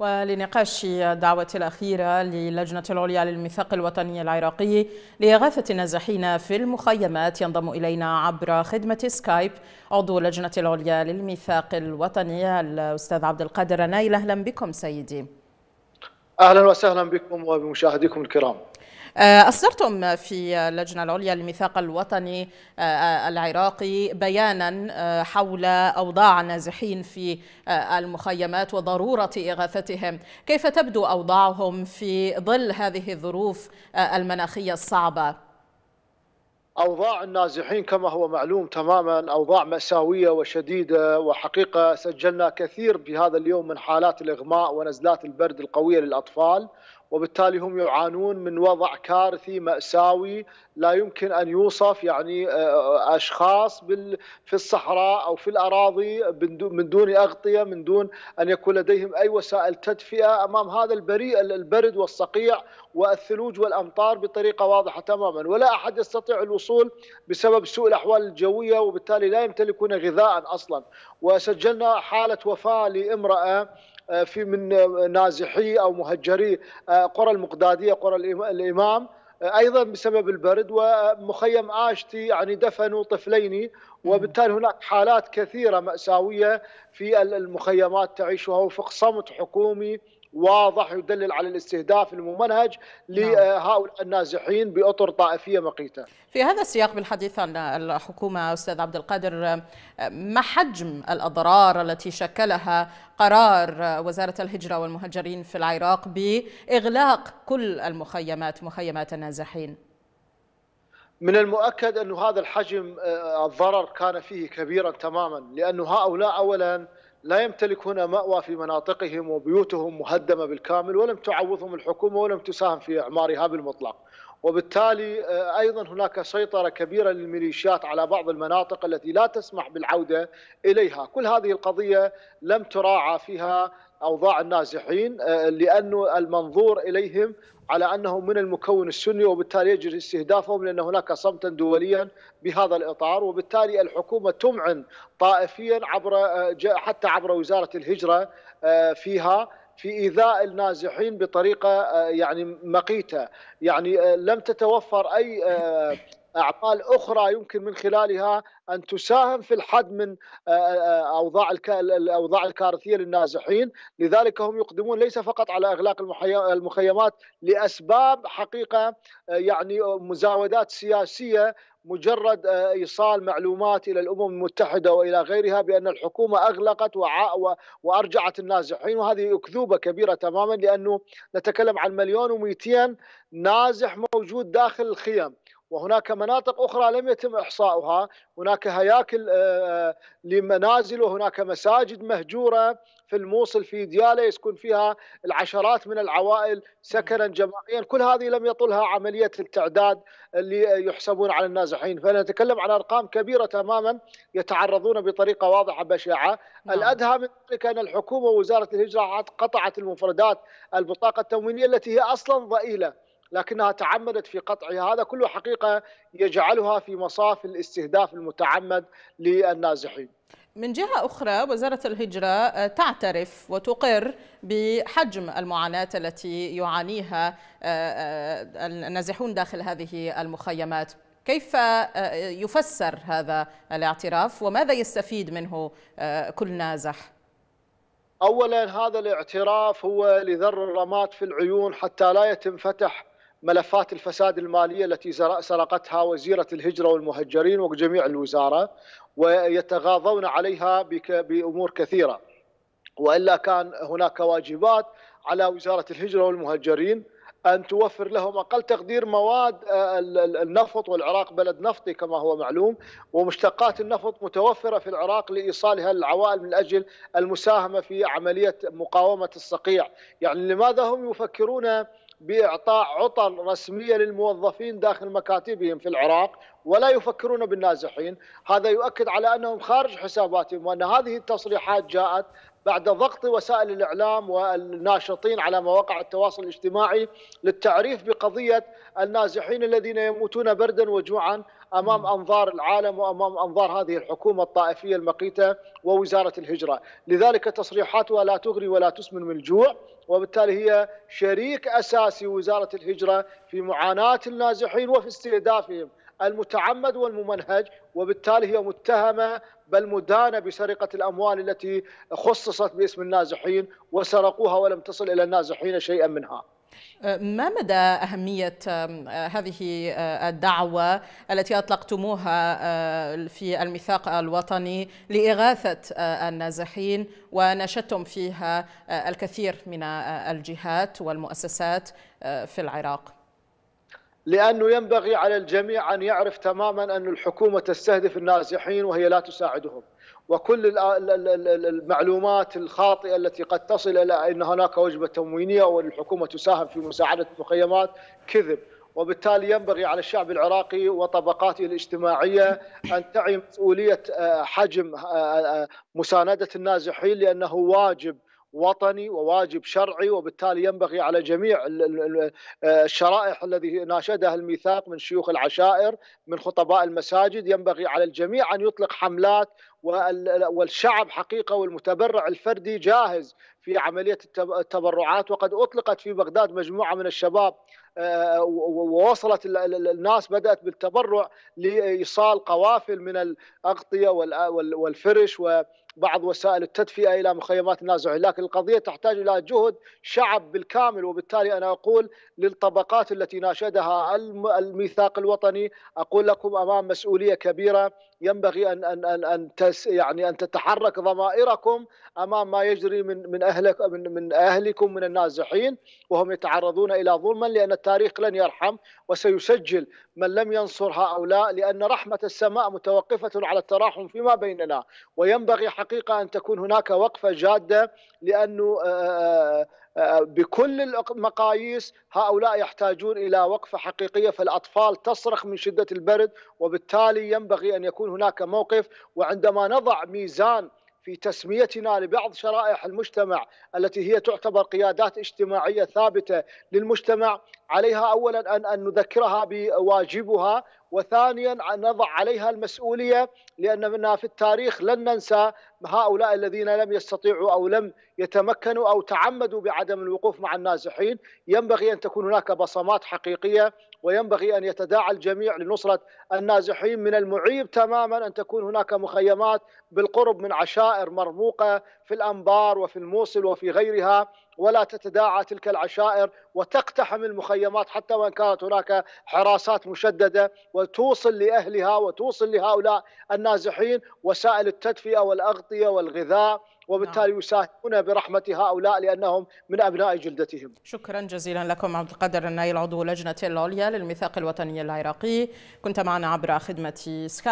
ولنقاش الدعوة الأخيرة للجنة العليا للميثاق الوطني العراقي لإغاثة النازحين في المخيمات ينضم إلينا عبر خدمة سكايب عضو اللجنة العليا للميثاق الوطني الأستاذ عبد القادر نايل أهلا بكم سيدي أهلا وسهلا بكم وبمشاهديكم الكرام آه، أصدرتم في اللجنة العليا للميثاق الوطني آه، آه، العراقي بيانا حول أوضاع النازحين في المخيمات وضرورة إغاثتهم كيف تبدو أوضاعهم في ظل هذه الظروف المناخية الصعبة؟ أوضاع النازحين كما هو معلوم تماما أوضاع مأساوية وشديدة وحقيقة سجلنا كثير بهذا اليوم من حالات الإغماء ونزلات البرد القوية للأطفال وبالتالي هم يعانون من وضع كارثي مأساوي لا يمكن أن يوصف يعني آه، آه، أشخاص في الصحراء أو في الأراضي من دون أغطية من دون أن يكون لديهم أي وسائل تدفئة أمام هذا البريء البرد والصقيع والثلوج والأمطار بطريقة واضحة تماما ولا أحد يستطيع الوصول بسبب سوء الأحوال الجوية وبالتالي لا يمتلكون غذاء أصلا وسجلنا حالة وفاة لامرأة آه، في من آه، نازحي او مهجري آه، قرى المقداديه قرى الامام ايضا بسبب البرد ومخيم عاشتي يعني دفنوا طفلين وبالتالي هناك حالات كثيره ماساويه في المخيمات تعيشها وفق صمت حكومي واضح يدلل على الاستهداف الممنهج لهؤلاء نعم. آه، النازحين باطر طائفيه مقيته. في هذا السياق بالحديث عن الحكومه استاذ عبد القادر آه، ما حجم الاضرار التي شكلها قرار آه، وزاره الهجره والمهجرين في العراق باغلاق كل المخيمات مخيمات النازحين؟ من المؤكد أن هذا الحجم الضرر كان فيه كبيرا تماما لأن هؤلاء أولا لا يمتلكون مأوى في مناطقهم وبيوتهم مهدمة بالكامل ولم تعوضهم الحكومة ولم تساهم في إعمارها بالمطلق وبالتالي آه، ايضا هناك سيطره كبيره للميليشيات على بعض المناطق التي لا تسمح بالعوده اليها، كل هذه القضيه لم تراعى فيها اوضاع النازحين آه، لانه المنظور اليهم على انهم من المكون السني وبالتالي يجري استهدافهم لان هناك صمتا دوليا بهذا الاطار وبالتالي الحكومه تمعن طائفيا عبر آه، حتى عبر وزاره الهجره آه، فيها في ايذاء النازحين بطريقه يعني مقيته، يعني لم تتوفر اي اعمال اخرى يمكن من خلالها ان تساهم في الحد من آه، آه، آه، اوضاع الاوضاع الكارثيه للنازحين، لذلك هم يقدمون ليس فقط على اغلاق المخيمات لاسباب حقيقه يعني مزاودات سياسيه مجرد ايصال معلومات الى الامم المتحده والى غيرها بان الحكومه اغلقت وارجعت النازحين وهذه اكذوبه كبيره تماما لانه نتكلم عن مليون و200 نازح موجود داخل الخيم وهناك مناطق أخرى لم يتم إحصاؤها هناك هياكل آه، آه، لمنازل وهناك مساجد مهجورة في الموصل في ديالة يسكن فيها العشرات من العوائل سكنا جماعيا كل هذه لم يطلها عملية التعداد اللي يحسبون على النازحين فنتكلم عن أرقام كبيرة تماما يتعرضون بطريقة واضحة بشعة نعم. الأدهى من ذلك أن الحكومة ووزارة الهجرة قطعت المفردات البطاقة التموينية التي هي أصلا ضئيلة لكنها تعمدت في قطعها هذا كله حقيقة يجعلها في مصاف الاستهداف المتعمد للنازحين من جهة أخرى وزارة الهجرة آه، تعترف وتقر بحجم المعاناة التي يعانيها آه، آه، النازحون داخل هذه المخيمات كيف يفسر هذا الاعتراف وماذا يستفيد منه كل نازح؟ اولا هذا الاعتراف هو لذر الرماد في العيون حتى لا يتم فتح ملفات الفساد الماليه التي سرقتها وزيره الهجره والمهجرين وجميع الوزاره ويتغاضون عليها بامور كثيره والا كان هناك واجبات على وزاره الهجره والمهجرين ان توفر لهم اقل تقدير مواد آه، النفط والعراق بلد نفطي كما هو معلوم ومشتقات النفط متوفره في العراق لايصالها للعوائل من اجل المساهمه في عمليه مقاومه الصقيع، يعني لماذا هم يفكرون باعطاء عطل رسميه للموظفين داخل مكاتبهم في العراق ولا يفكرون بالنازحين هذا يؤكد على أنهم خارج حساباتهم وأن هذه التصريحات جاءت بعد ضغط وسائل الإعلام والناشطين على مواقع التواصل الاجتماعي للتعريف بقضية النازحين الذين يموتون بردا وجوعا امام انظار العالم وامام انظار هذه الحكومه الطائفيه المقيته ووزاره الهجره، لذلك تصريحاتها لا تغري ولا تسمن من الجوع، وبالتالي هي شريك اساسي وزاره الهجره في معاناه النازحين وفي استهدافهم المتعمد والممنهج وبالتالي هي متهمة بل مدانة بسرقة الأموال التي خصصت باسم النازحين وسرقوها ولم تصل إلى النازحين شيئا منها ما مدى أهمية آه، هذه آه، الدعوة التي أطلقتموها آه، في الميثاق الوطني لإغاثة النازحين ونشدتم فيها الكثير من الجهات والمؤسسات في العراق؟ لأنه ينبغي على الجميع أن يعرف تماما أن الحكومة تستهدف النازحين وهي لا تساعدهم وكل المعلومات الخاطئة التي قد تصل إلى أن هناك وجبة تموينية والحكومة تساهم في مساعدة المخيمات كذب وبالتالي ينبغي على الشعب العراقي وطبقاته الاجتماعية أن تعي مسؤولية آه، حجم آه، آه، مساندة النازحين لأنه واجب وطني وواجب شرعي وبالتالي ينبغي على جميع آه، الشرائح الذي ناشدها الميثاق من شيوخ العشائر من خطباء المساجد ينبغي على الجميع ان يطلق حملات والشعب حقيقه والمتبرع الفردي جاهز في عمليه التبرعات وقد اطلقت في بغداد مجموعه من الشباب آه، ووصلت الناس بدات بالتبرع لايصال قوافل من الاغطيه والفرش و بعض وسائل التدفئه الى مخيمات النازحين، لكن القضيه تحتاج الى جهد شعب بالكامل وبالتالي انا اقول للطبقات التي ناشدها الميثاق الوطني اقول لكم امام مسؤوليه كبيره ينبغي ان ان ان, أن تس يعني ان تتحرك ضمائركم امام ما يجري من من اهلك من من اهلكم من النازحين وهم يتعرضون الى ظلما لان التاريخ لن يرحم وسيسجل من لم ينصر هؤلاء لأن رحمة السماء متوقفة على التراحم فيما بيننا وينبغي حقيقة أن تكون هناك وقفة جادة لأنه آه، آه، آه، بكل المقاييس هؤلاء يحتاجون الى وقفه حقيقيه فالاطفال تصرخ من شده البرد وبالتالي ينبغي ان يكون هناك موقف وعندما نضع ميزان في تسميتنا لبعض شرائح المجتمع التي هي تعتبر قيادات اجتماعيه ثابته للمجتمع عليها اولا ان نذكرها بواجبها وثانيا أن نضع عليها المسؤولية لأننا في التاريخ لن ننسى هؤلاء الذين لم يستطيعوا أو لم يتمكنوا أو تعمدوا بعدم الوقوف مع النازحين ينبغي أن تكون هناك بصمات حقيقية وينبغي أن يتداعى الجميع لنصرة النازحين من المعيب تماما أن تكون هناك مخيمات بالقرب من عشائر مرموقة في الأنبار وفي الموصل وفي غيرها ولا تتداعى تلك العشائر وتقتحم المخيمات حتى وان كانت هناك حراسات مشدده وتوصل لاهلها وتوصل لهؤلاء النازحين وسائل التدفئه والاغطيه والغذاء وبالتالي نعم. يساهمون برحمة هؤلاء لأنهم من أبناء جلدتهم شكرا جزيلا لكم عبد القادر النايل عضو لجنة العليا للميثاق الوطني العراقي كنت معنا عبر خدمة سكاي